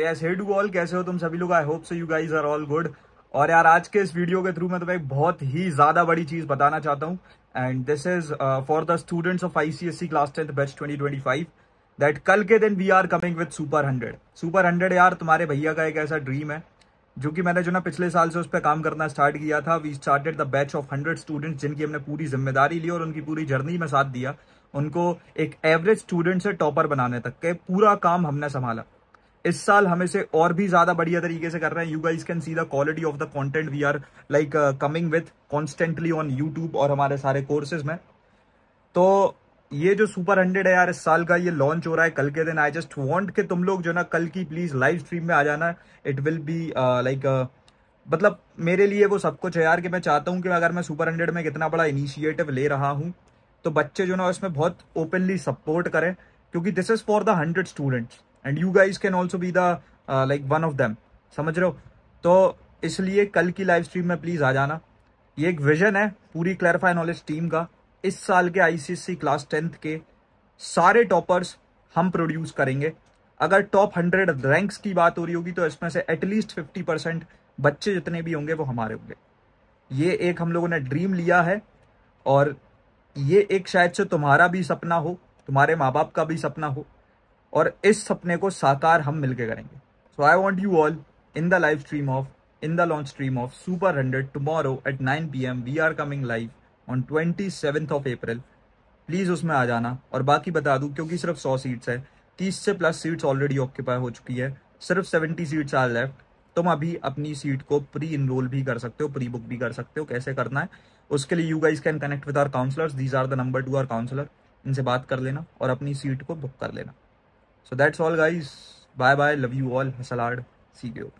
Yes hey to all कैसे हो तुम सभी लोग I hope so you guys are all good और यार आज के इस वीडियो के थ्रू मैं तुम्हें तो बहुत ही ज्यादा बड़ी चीज बताना चाहता हूँ and this is for the students of ICSC class tenth best 2025 that कल के दिन we are coming with super hundred super hundred यार तुम्हारे भैया का एक ऐसा ड्रीम है जो कि मैंने जो ना पिछले साल से उस पर काम करना स्टार्ट किया था we started the batch of hundred students जिनकी हमने पूरी जिम्मेदारी ली और उनकी पूरी जर्नी में साथ दिया उनको एक एवरेज स्टूडेंट से टॉपर बनाने तक के पूरा काम हमने संभाला इस साल हम इसे और भी ज्यादा बढ़िया तरीके से कर रहे हैं you guys can see the quality of the content we are like coming with constantly on YouTube और हमारे सारे कोर्सेज में तो ये जो सुपर हंड्रेड है यार इस साल का ये लॉन्च हो रहा है कल के दिन आई जस्ट वॉन्ट कि तुम लोग जो ना कल की प्लीज लाइव स्ट्रीम में आ जाना इट विल बी लाइक मतलब मेरे लिए वो सब कुछ है यार कि मैं चाहता हूँ कि अगर मैं सुपर हंड्रेड में कितना बड़ा इनिशिएटिव ले रहा हूँ तो बच्चे जो ना इसमें बहुत ओपनली सपोर्ट करें क्योंकि this is for the hundred students and you guys can also be the like one of them समझ रहे हो तो इसलिए कल की लाइव स्ट्रीम में प्लीज़ आ जाना ये एक विजन है पूरी क्लैरिफाई नॉलेज टीम का इस साल के आईसीसी क्लास टेंथ के सारे टॉपर्स हम प्रोड्यूस करेंगे अगर टॉप हंड्रेड रैंक्स की बात हो रही होगी तो इसमें से एटलीस्ट फिफ्टी परसेंट बच्चे जितने भी होंगे वो हमारे होंगे ये एक हम लोगों ने ड्रीम लिया है और ये एक शायद से तुम्हारा भी सपना हो तुम्हारे माँ बाप का भी सपना हो और इस सपने को साकार हम मिलके करेंगे so I want you all in the live stream of in the launch stream of Super 100 nine P 9 we are coming live on twenty seven of April please उसमें आ जाना और बाकी बता दूँ क्योंकि सिर्फ 100 सीट्स है 30 से प्लस सीट्स ऑलरेडी ऑक्यूपाई हो चुकी है सिर्फ 70 सीट्स आर लेफ्ट तुम अभी अपनी सीट को प्री इनरोल भी कर सकते हो प्री बुक भी कर सकते हो कैसे करना है उसके लिए you guys can connect with our counsellors these are the number to our counsellor इनसे बात कर लेना और अपनी सीट को बुक कर लेना So that's all guys. Bye bye. Love you all. Salad. See you.